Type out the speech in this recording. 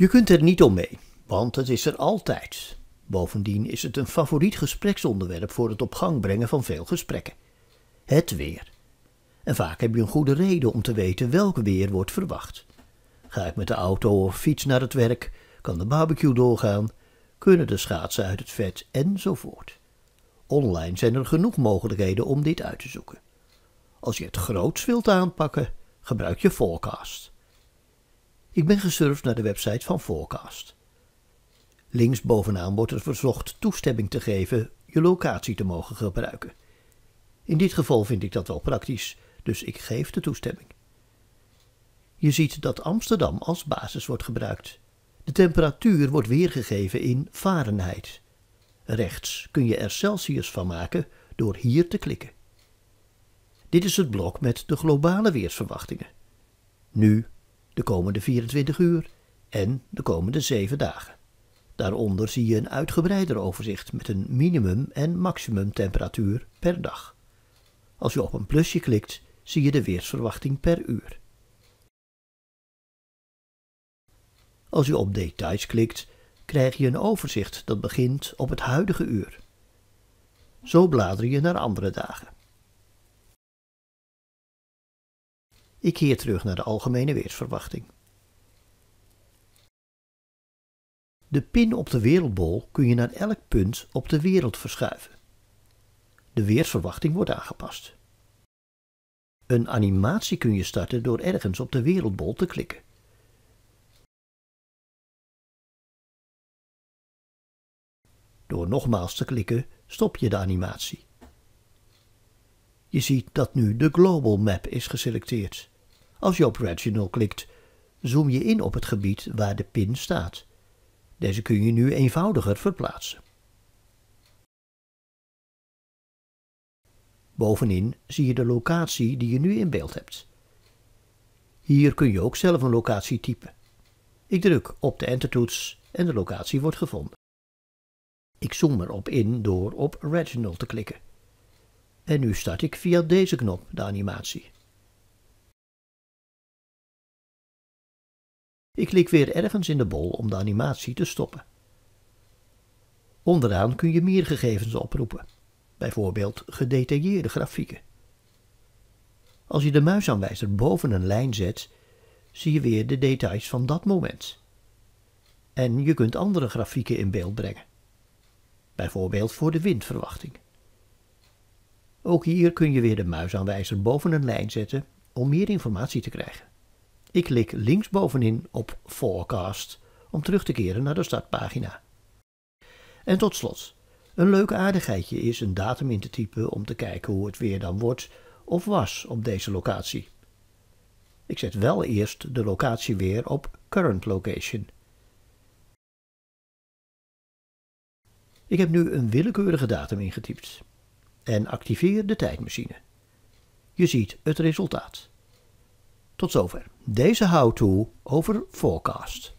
Je kunt er niet om mee, want het is er altijd. Bovendien is het een favoriet gespreksonderwerp voor het op gang brengen van veel gesprekken. Het weer. En vaak heb je een goede reden om te weten welk weer wordt verwacht. Ga ik met de auto of fiets naar het werk? Kan de barbecue doorgaan? Kunnen de schaatsen uit het vet? Enzovoort. Online zijn er genoeg mogelijkheden om dit uit te zoeken. Als je het groots wilt aanpakken, gebruik je Forecast. Ik ben gesurfd naar de website van Forecast. Links bovenaan wordt er verzocht toestemming te geven je locatie te mogen gebruiken. In dit geval vind ik dat wel praktisch, dus ik geef de toestemming. Je ziet dat Amsterdam als basis wordt gebruikt. De temperatuur wordt weergegeven in Fahrenheit. Rechts kun je er Celsius van maken door hier te klikken. Dit is het blok met de globale weersverwachtingen. Nu de komende 24 uur en de komende 7 dagen. Daaronder zie je een uitgebreider overzicht met een minimum- en maximum temperatuur per dag. Als je op een plusje klikt, zie je de weersverwachting per uur. Als je op details klikt, krijg je een overzicht dat begint op het huidige uur. Zo blader je naar andere dagen. Ik keer terug naar de algemene weersverwachting. De pin op de wereldbol kun je naar elk punt op de wereld verschuiven. De weersverwachting wordt aangepast. Een animatie kun je starten door ergens op de wereldbol te klikken. Door nogmaals te klikken stop je de animatie. Je ziet dat nu de Global Map is geselecteerd. Als je op Regional klikt, zoom je in op het gebied waar de pin staat. Deze kun je nu eenvoudiger verplaatsen. Bovenin zie je de locatie die je nu in beeld hebt. Hier kun je ook zelf een locatie typen. Ik druk op de Enter-toets en de locatie wordt gevonden. Ik zoom erop in door op Regional te klikken. En nu start ik via deze knop de animatie. Ik klik weer ergens in de bol om de animatie te stoppen. Onderaan kun je meer gegevens oproepen, bijvoorbeeld gedetailleerde grafieken. Als je de muisaanwijzer boven een lijn zet, zie je weer de details van dat moment. En je kunt andere grafieken in beeld brengen, bijvoorbeeld voor de windverwachting. Ook hier kun je weer de muisaanwijzer boven een lijn zetten om meer informatie te krijgen. Ik klik linksbovenin op Forecast om terug te keren naar de startpagina. En tot slot, een leuke aardigheidje is een datum in te typen om te kijken hoe het weer dan wordt of was op deze locatie. Ik zet wel eerst de locatie weer op Current Location. Ik heb nu een willekeurige datum ingetypt en activeer de tijdmachine. Je ziet het resultaat. Tot zover deze how-to over Forecast.